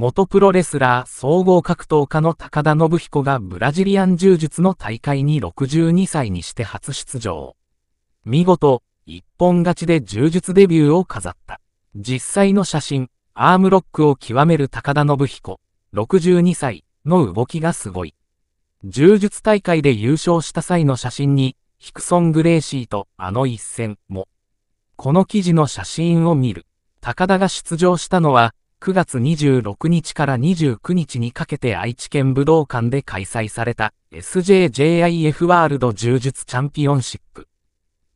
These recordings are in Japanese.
元プロレスラー総合格闘家の高田信彦がブラジリアン柔術の大会に62歳にして初出場。見事、一本勝ちで柔術デビューを飾った。実際の写真、アームロックを極める高田信彦、62歳の動きがすごい。柔術大会で優勝した際の写真に、ヒクソン・グレーシーとあの一戦も。この記事の写真を見る。高田が出場したのは、9月26日から29日にかけて愛知県武道館で開催された SJJIF ワールド柔術チャンピオンシップ。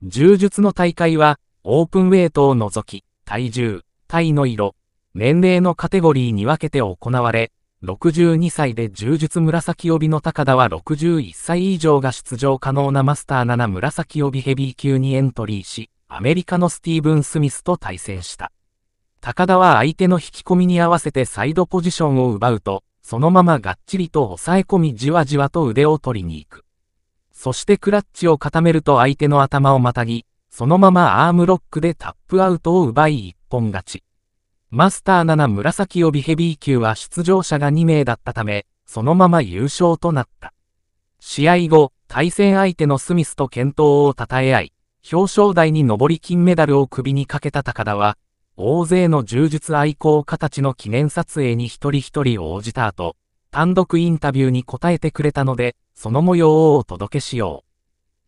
柔術の大会は、オープンウェイトを除き、体重、体の色、年齢のカテゴリーに分けて行われ、62歳で柔術紫帯の高田は61歳以上が出場可能なマスター7紫帯ヘビー級にエントリーし、アメリカのスティーブン・スミスと対戦した。高田は相手の引き込みに合わせてサイドポジションを奪うと、そのままがっちりと抑え込みじわじわと腕を取りに行く。そしてクラッチを固めると相手の頭をまたぎ、そのままアームロックでタップアウトを奪い一本勝ち。マスター7紫帯ヘビー級は出場者が2名だったため、そのまま優勝となった。試合後、対戦相手のスミスと健闘を称え合い、表彰台に上り金メダルを首にかけた高田は、大勢の柔術愛好家たちの記念撮影に一人一人応じた後、単独インタビューに答えてくれたので、その模様をお届けしよう。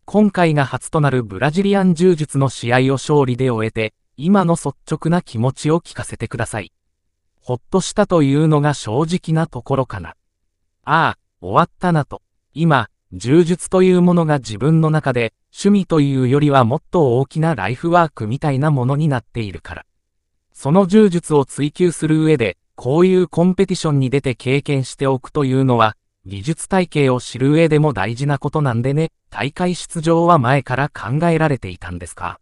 今回が初となるブラジリアン柔術の試合を勝利で終えて、今の率直な気持ちを聞かせてください。ほっとしたというのが正直なところかな。ああ、終わったなと。今、柔術というものが自分の中で、趣味というよりはもっと大きなライフワークみたいなものになっているから。その柔術を追求する上で、こういうコンペティションに出て経験しておくというのは、技術体系を知る上でも大事なことなんでね、大会出場は前から考えられていたんですか。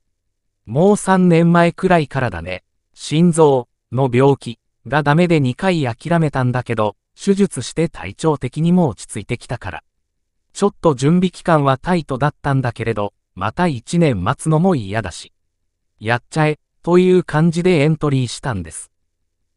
もう3年前くらいからだね。心臓の病気がダメで2回諦めたんだけど、手術して体調的にも落ち着いてきたから。ちょっと準備期間はタイトだったんだけれど、また1年待つのも嫌だし。やっちゃえという感じでエントリーしたんです。